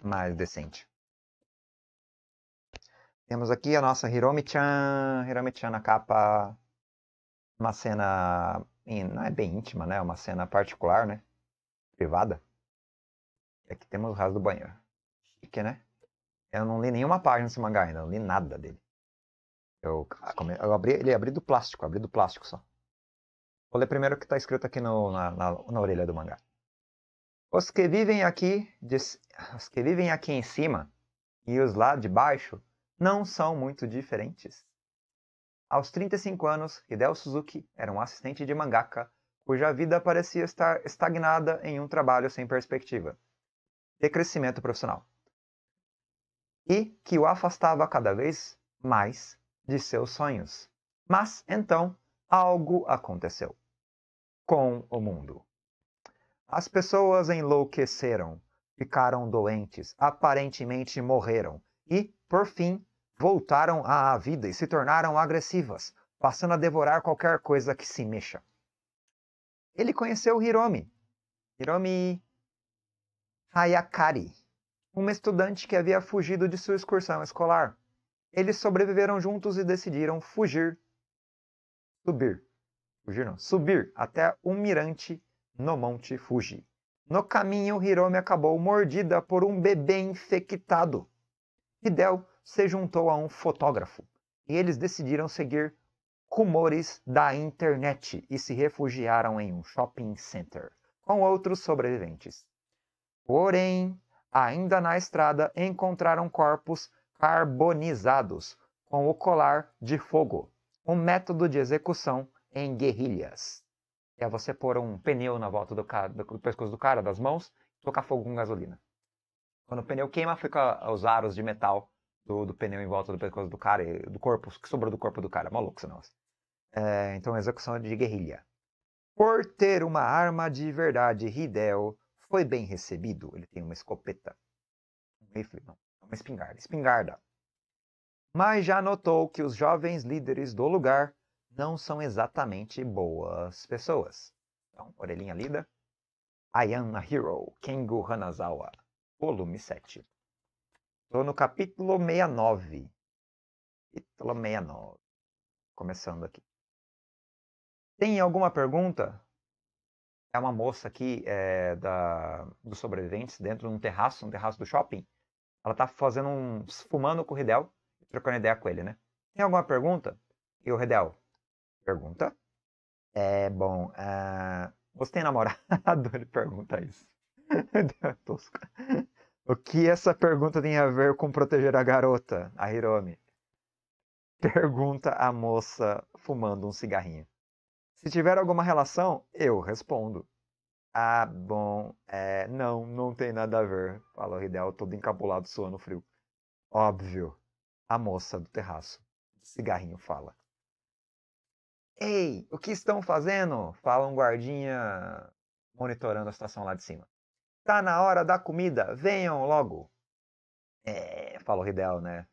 mais decente. Temos aqui a nossa Hiromi-chan, Hiromi-chan na capa, uma cena, não é bem íntima, né? É uma cena particular, né? Privada. E aqui temos o raso do banheiro. Chique, né? Eu não li nenhuma página desse mangá ainda, não li nada dele. Eu, ah, é. eu abri, ele abri do plástico, abri do plástico só. Vou ler primeiro o que está escrito aqui no, na, na, na, orelha do mangá. Os que vivem aqui, de, os que vivem aqui em cima e os lá de baixo não são muito diferentes. Aos 35 anos, Hideo Suzuki era um assistente de mangaka cuja vida parecia estar estagnada em um trabalho sem perspectiva de crescimento profissional e que o afastava cada vez mais de seus sonhos. Mas então algo aconteceu com o mundo. As pessoas enlouqueceram, ficaram doentes, aparentemente morreram e, por fim, voltaram à vida e se tornaram agressivas, passando a devorar qualquer coisa que se mexa. Ele conheceu Hiromi. Hiromi Hayakari, uma estudante que havia fugido de sua excursão escolar. Eles sobreviveram juntos e decidiram fugir. Subir. Fugir não. Subir até o mirante no Monte Fuji. No caminho, Hiromi acabou mordida por um bebê infectado. Hidel se juntou a um fotógrafo e eles decidiram seguir rumores da internet e se refugiaram em um shopping center com outros sobreviventes. Porém, ainda na estrada encontraram corpos carbonizados com o colar de fogo, um método de execução em guerrilhas. É você pôr um pneu na volta do, cara, do pescoço do cara, das mãos, e tocar fogo com gasolina. Quando o pneu queima, fica os aros de metal do, do pneu em volta do pescoço do cara, e do corpo, que sobrou do corpo do cara. É Maluco, senão. É, então, execução de guerrilha. Por ter uma arma de verdade, Hidel foi bem recebido. Ele tem uma escopeta. Um rifle, não espingarda, espingarda. Mas já notou que os jovens líderes do lugar não são exatamente boas pessoas. Então, orelhinha lida. I Am a Hero, Kengo Hanazawa, volume 7. Estou no capítulo 69. Capítulo 69. Começando aqui. Tem alguma pergunta? É uma moça aqui é, da, dos sobreviventes dentro de um terraço, um terraço do shopping. Ela tá fazendo um. fumando com o Ridel trocando ideia com ele, né? Tem alguma pergunta? E o Redel pergunta. É bom. Uh, você tem namorado? Ele pergunta isso. Tosco. O que essa pergunta tem a ver com proteger a garota, a Hiromi? Pergunta a moça fumando um cigarrinho. Se tiver alguma relação, eu respondo. Ah, bom, é, não, não tem nada a ver, fala Ridel, todo encabulado, suando frio. Óbvio, a moça do terraço. Cigarrinho fala. Ei, o que estão fazendo? Fala um guardinha monitorando a situação lá de cima. Tá na hora da comida, venham logo. É, fala o Ridel, né?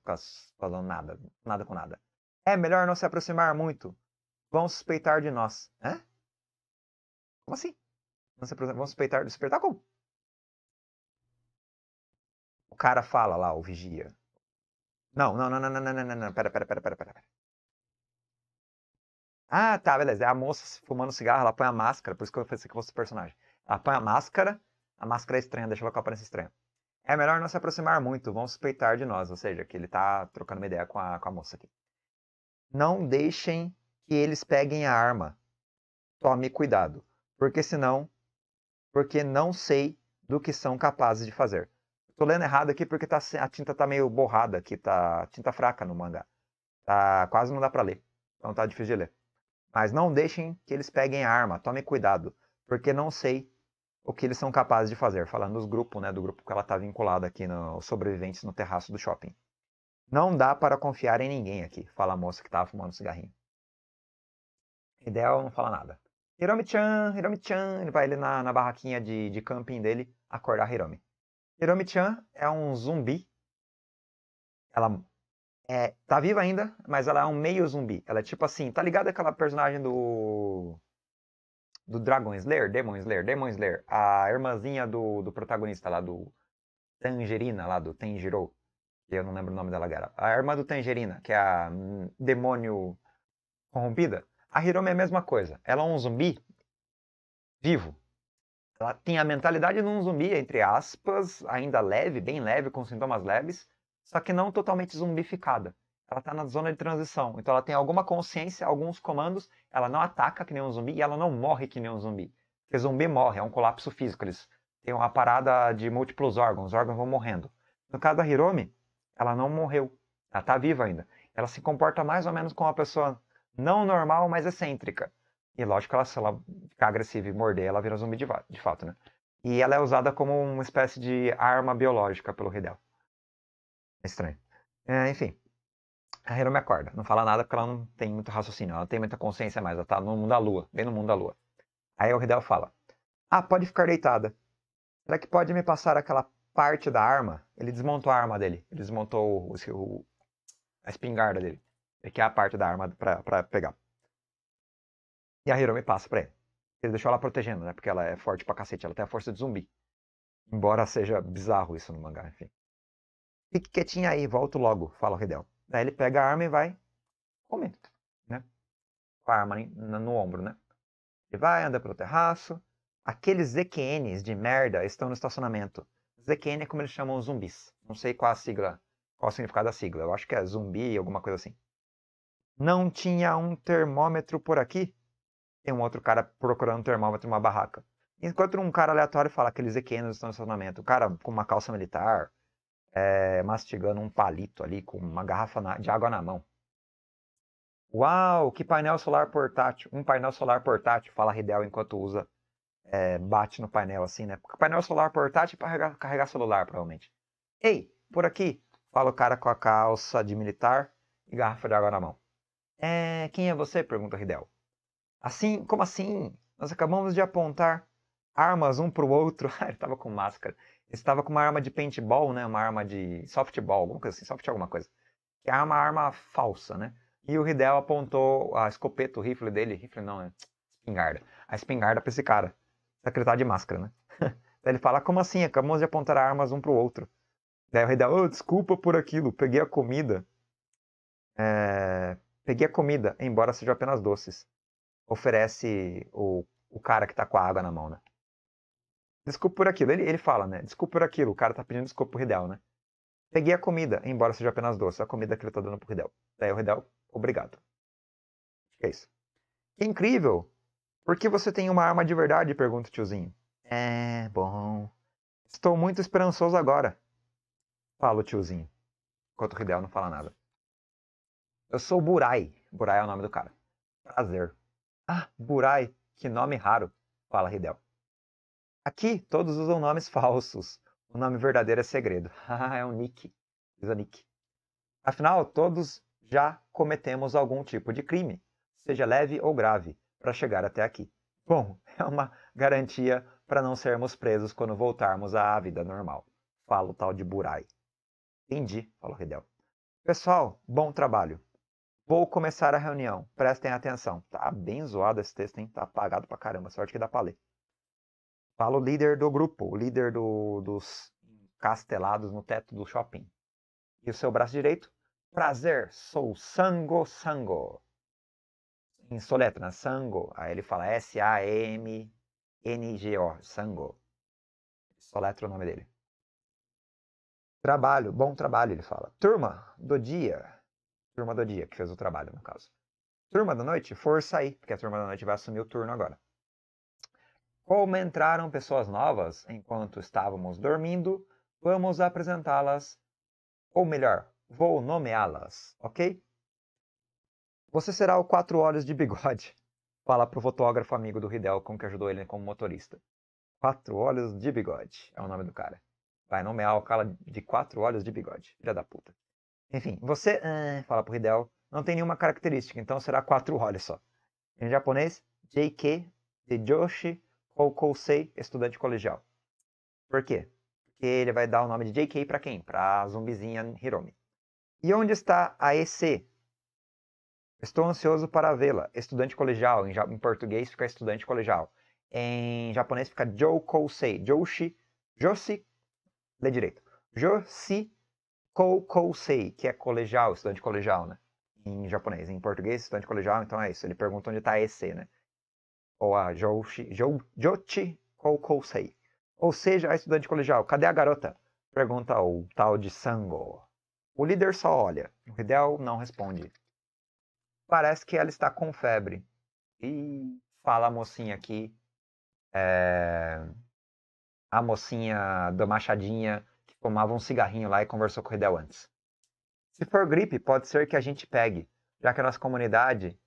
Falando nada, nada com nada. É melhor não se aproximar muito. Vão suspeitar de nós, né? Como assim? vamos suspeitar do como? O cara fala lá, o vigia. Não, não, não, não, não, não, não, não, não. Pera, pera, pera, pera, pera. Ah, tá, beleza. É a moça fumando cigarro, ela põe a máscara, por isso que eu pensei que fosse o personagem. Ela põe a máscara, a máscara é estranha, deixa ela com a aparência estranha. É melhor não se aproximar muito, vão suspeitar de nós, ou seja, que ele tá trocando uma ideia com a, com a moça aqui. Não deixem que eles peguem a arma. Tome cuidado, porque senão porque não sei do que são capazes de fazer. Estou lendo errado aqui porque tá, a tinta está meio borrada aqui, tá tinta fraca no mangá. Tá, quase não dá para ler, então tá difícil de ler. Mas não deixem que eles peguem a arma, tomem cuidado, porque não sei o que eles são capazes de fazer. Falando dos grupos, né, do grupo que ela está vinculada aqui, os sobreviventes no terraço do shopping. Não dá para confiar em ninguém aqui, fala a moça que estava fumando um cigarrinho. Ideal não fala nada. Hiromi-chan, Hiromi-chan. Ele vai ali na, na barraquinha de, de camping dele acordar Hiromi. Hiromi-chan é um zumbi. Ela é, tá viva ainda, mas ela é um meio zumbi. Ela é tipo assim, tá ligado aquela personagem do. Do Dragon Slayer? Demon Slayer? Demon Slayer. A irmãzinha do, do protagonista lá, do Tangerina, lá do Tenjiro. eu não lembro o nome dela agora. A irmã do Tangerina, que é a hum, demônio corrompida. A Hiromi é a mesma coisa. Ela é um zumbi vivo. Ela tem a mentalidade de um zumbi, entre aspas, ainda leve, bem leve, com sintomas leves, só que não totalmente zumbificada. Ela está na zona de transição, então ela tem alguma consciência, alguns comandos, ela não ataca que nem um zumbi e ela não morre que nem um zumbi. Porque zumbi morre, é um colapso físico, eles têm uma parada de múltiplos órgãos, os órgãos vão morrendo. No caso da Hiromi, ela não morreu, ela está viva ainda. Ela se comporta mais ou menos como uma pessoa não normal, mas excêntrica. E lógico, ela, se ela ficar agressiva e morder, ela vira zumbi de, de fato, né? E ela é usada como uma espécie de arma biológica pelo Riddle. É estranho. É, enfim. A hero me acorda. Não fala nada porque ela não tem muito raciocínio. Ela não tem muita consciência mais. Ela tá no mundo da lua. Bem no mundo da lua. Aí o Riddle fala. Ah, pode ficar deitada. Será que pode me passar aquela parte da arma? Ele desmontou a arma dele. Ele desmontou o, o, a espingarda dele. É que é a parte da arma pra, pra pegar. E a Hiromi passa pra ele. Ele deixou ela protegendo, né? Porque ela é forte pra cacete, ela tem a força de zumbi. Embora seja bizarro isso no mangá, enfim. Fique quietinha aí, volto logo, fala o Hideo. Daí ele pega a arma e vai comer, né? Com a arma no, no ombro, né? Ele vai, anda pelo terraço. Aqueles ZQNs de merda estão no estacionamento. ZQN é como eles chamam os zumbis. Não sei qual a sigla, qual o significado da sigla. Eu acho que é zumbi, alguma coisa assim. Não tinha um termômetro por aqui? Tem um outro cara procurando um termômetro numa barraca. Enquanto um cara aleatório fala aqueles equenos estão estacionamento. O cara com uma calça militar, é, mastigando um palito ali, com uma garrafa na, de água na mão. Uau, que painel solar portátil. Um painel solar portátil, fala Ridel enquanto usa, é, bate no painel assim, né? Painel solar portátil é para carregar, carregar celular, provavelmente. Ei, por aqui, fala o cara com a calça de militar e garrafa de água na mão. É, quem é você? pergunta Ridel. Assim, como assim? Nós acabamos de apontar armas um para o outro. ele estava com máscara. Ele estava com uma arma de paintball, né? Uma arma de softball, alguma coisa assim, soft é alguma coisa. Que é uma arma falsa, né? E o Ridel apontou a escopeta, o rifle dele, rifle não, né? Espingarda. A espingarda para esse cara. Secretário de máscara, né? Daí ele fala, como assim? Acabamos de apontar armas um para o outro. Daí o Ridel, oh, desculpa por aquilo, peguei a comida. É... Peguei a comida, embora sejam apenas doces. Oferece o, o cara que tá com a água na mão, né? Desculpa por aquilo. Ele, ele fala, né? Desculpa por aquilo. O cara tá pedindo desculpa pro Hidel, né? Peguei a comida, embora seja apenas doce. A comida que ele tá dando pro Hidel. Daí o Hidel, obrigado. É isso. Que incrível! Por que você tem uma arma de verdade? Pergunta o tiozinho. É, bom. Estou muito esperançoso agora. Fala o tiozinho. Enquanto o Hidel não fala nada. Eu sou Burai. Burai é o nome do cara. Prazer. Ah, Burai, que nome raro, fala Ridel. Aqui todos usam nomes falsos. O nome verdadeiro é segredo. Ah, é um nick. Diz o nick. Afinal, todos já cometemos algum tipo de crime, seja leve ou grave, para chegar até aqui. Bom, é uma garantia para não sermos presos quando voltarmos à vida normal. Fala o tal de Burai. Entendi, fala Ridel. Pessoal, bom trabalho. Vou começar a reunião. Prestem atenção. Tá bem zoado esse texto, hein? Tá apagado pra caramba. Sorte que dá pra ler. Fala o líder do grupo, o líder do, dos castelados no teto do shopping. E o seu braço direito? Prazer, sou Sango Sango. Em soletra, Sango. Aí ele fala S-A-M-N-G-O, Sango. Soletra o nome dele. Trabalho, bom trabalho, ele fala. Turma do dia, turma do dia, que fez o trabalho, no caso. Turma da noite, força aí, porque a turma da noite vai assumir o turno agora. Como entraram pessoas novas enquanto estávamos dormindo, vamos apresentá-las, ou melhor, vou nomeá-las, ok? Você será o quatro olhos de bigode, fala pro fotógrafo amigo do Hidelcom que ajudou ele como motorista. Quatro olhos de bigode é o nome do cara. Vai nomear o cara de quatro olhos de bigode, filha da puta. Enfim, você eh, fala pro Ridel não tem nenhuma característica, então será quatro olhos só. Em japonês, JK de Joshi Kokousei, estudante colegial. Por quê? Porque ele vai dar o nome de JK para quem? Pra zumbizinha Hiromi. E onde está a EC? Estou ansioso para vê-la. Estudante colegial. Em, em, português fica estudante colegial. Em japonês fica Jokousei. Joshi. Joshi. Lê direito. Joshi kousei, que é colegial, estudante colegial, né? Em japonês. Em português, estudante colegial, então é isso. Ele pergunta onde está esse, né? Ou a joushi, jou, jochi kousei. Ou seja, a estudante colegial, cadê a garota? Pergunta o tal de Sango. O líder só olha. O Ridel não responde. Parece que ela está com febre. E fala a mocinha aqui. É... A mocinha do machadinha fumava um cigarrinho lá e conversou com o Redel antes. Se for gripe, pode ser que a gente pegue, já que a nossa comunidade.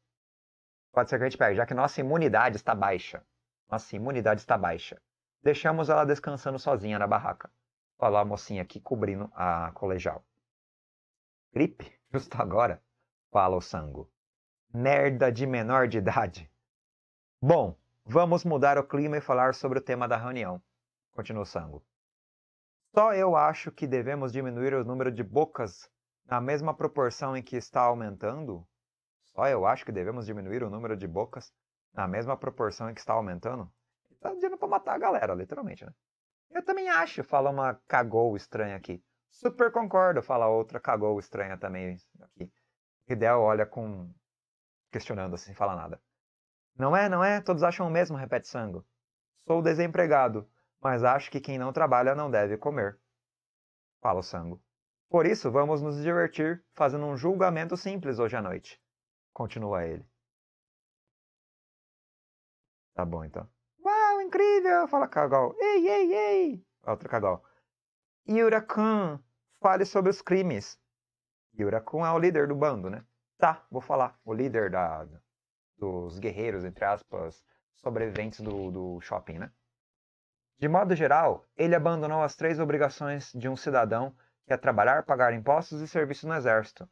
Pode ser que a gente pegue, já que nossa imunidade está baixa. Nossa imunidade está baixa. Deixamos ela descansando sozinha na barraca. Falou a mocinha aqui cobrindo a colegial. Gripe? Justo agora? Fala o sango. Merda de menor de idade. Bom, vamos mudar o clima e falar sobre o tema da reunião. Continua o sango. Só eu acho que devemos diminuir o número de bocas na mesma proporção em que está aumentando? Só eu acho que devemos diminuir o número de bocas na mesma proporção em que está aumentando? Ele tá dizendo pra matar a galera, literalmente, né? Eu também acho, fala uma cagou estranha aqui. Super concordo, fala outra cagou estranha também aqui. Ridel olha com. questionando, sem assim, falar nada. Não é, não é? Todos acham o mesmo, repete sangue. Sou desempregado mas acho que quem não trabalha não deve comer. Fala o Sango. Por isso, vamos nos divertir fazendo um julgamento simples hoje à noite. Continua ele. Tá bom, então. Uau, incrível! Fala Kagol. Ei, ei, ei! Outro Kagol. Yurakan, fale sobre os crimes. Yurakan é o líder do bando, né? Tá, vou falar. O líder da, dos guerreiros, entre aspas, sobreviventes do, do shopping, né? De modo geral, ele abandonou as três obrigações de um cidadão, que é trabalhar, pagar impostos e serviço no exército.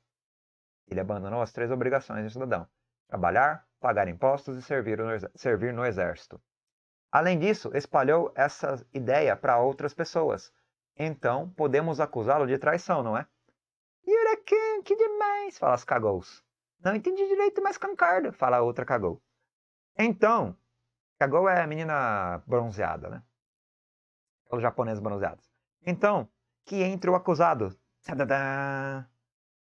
Ele abandonou as três obrigações de um cidadão: trabalhar, pagar impostos e servir no exército. Além disso, espalhou essa ideia para outras pessoas. Então, podemos acusá-lo de traição, não é? Huracan, que demais! Fala as cagous. Não entendi direito, mas concordo, fala a outra cagou. Então, cagou é a menina bronzeada, né? Pelos japoneses bronzeados. Então, que entre o acusado. Tadadá.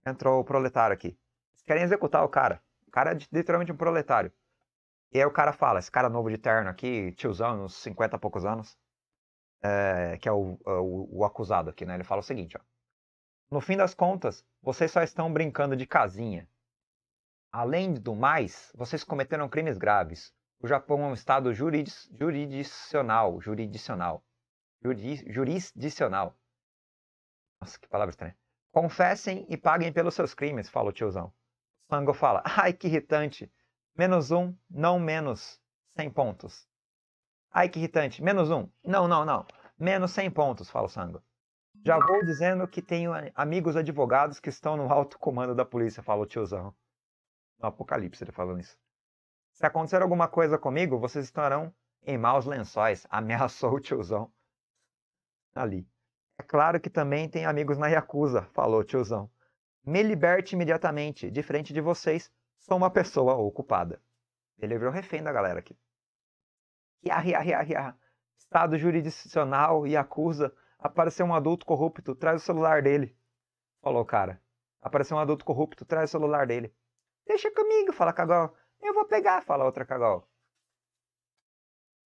Entrou o proletário aqui. Eles querem executar o cara. O cara é literalmente um proletário. E aí o cara fala, esse cara novo de terno aqui, tiozão, uns 50 e poucos anos, é, que é o, é o, o, acusado aqui, né? Ele fala o seguinte, ó. No fim das contas, vocês só estão brincando de casinha. Além do mais, vocês cometeram crimes graves. O Japão é um estado juridicional, jurisdicional, jurisdicional. Nossa, que palavra estranha. Confessem e paguem pelos seus crimes, fala o tiozão. Sango fala, ai que irritante. Menos um, não menos, 100 pontos. Ai que irritante, menos um, não, não, não, menos 100 pontos, fala o Sango. Já vou dizendo que tenho amigos advogados que estão no alto comando da polícia, fala o tiozão. No Apocalipse ele falando isso. Se acontecer alguma coisa comigo, vocês estarão em maus lençóis, ameaçou o tiozão ali. É claro que também tem amigos na Yakuza, falou tiozão. Me liberte imediatamente, de frente de vocês, sou uma pessoa ocupada. Ele virou refém da galera aqui. Ia, ia, ia, ia. Estado jurisdicional e acusa. Apareceu um adulto corrupto, traz o celular dele. Falou o cara. Apareceu um adulto corrupto, traz o celular dele. Deixa comigo, fala Cagol. Eu vou pegar, fala outra Cagol.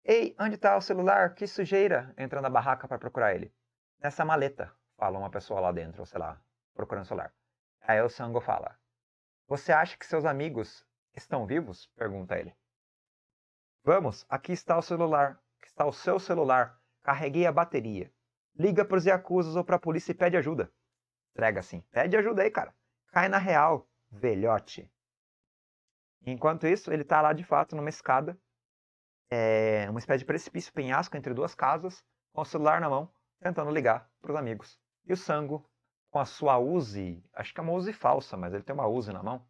Ei, onde está o celular? Que sujeira! Entra na barraca para procurar ele. Nessa maleta, fala uma pessoa lá dentro, sei lá, procurando o celular. Aí o Sango fala. Você acha que seus amigos estão vivos? Pergunta ele. Vamos, aqui está o celular. Aqui está o seu celular. Carreguei a bateria. Liga para os Yakuzas ou para a polícia e pede ajuda. Entrega assim. Pede ajuda aí, cara. Cai na real, velhote. Enquanto isso, ele está lá de fato numa escada é, uma espécie de precipício penhasco entre duas casas, com o celular na mão, tentando ligar para os amigos. E o Sango, com a sua Uzi, acho que é uma Uzi falsa, mas ele tem uma Uzi na mão.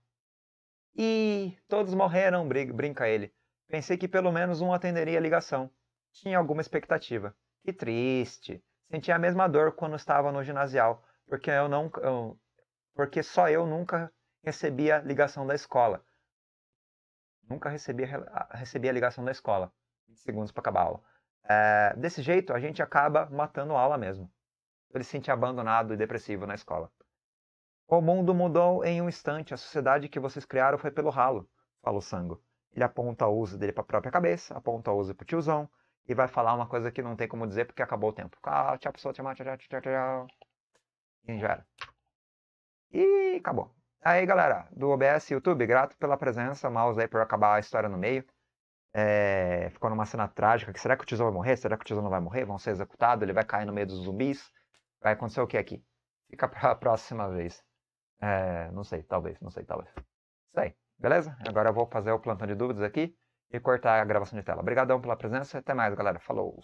E todos morreram, brinca ele. Pensei que pelo menos um atenderia a ligação. Tinha alguma expectativa. Que triste. Senti a mesma dor quando estava no ginasial, porque eu não, eu, porque só eu nunca recebia ligação da escola. Nunca recebi a, recebi a ligação da escola. 20 segundos para acabar a aula. É, desse jeito, a gente acaba matando a aula mesmo. Ele se sentia abandonado e depressivo na escola. O mundo mudou em um instante. A sociedade que vocês criaram foi pelo ralo, fala o Sango. Ele aponta o uso dele para a própria cabeça, aponta o uso para o tiozão e vai falar uma coisa que não tem como dizer porque acabou o tempo. Ah, tchau, pessoal, tchau, tchau, tchau, tchau, tchau. E já era. E acabou. Aí, galera, do OBS YouTube, grato pela presença, mouse aí por acabar a história no meio. É, ficou numa cena trágica, que será que o tesouro vai morrer? Será que o tesouro não vai morrer? Vão ser executados? Ele vai cair no meio dos zumbis? Vai acontecer o que aqui? Fica pra próxima vez. É, não sei, talvez, não sei, talvez. Isso aí, beleza? Agora eu vou fazer o plantão de dúvidas aqui e cortar a gravação de tela. Obrigadão pela presença, até mais, galera. Falou!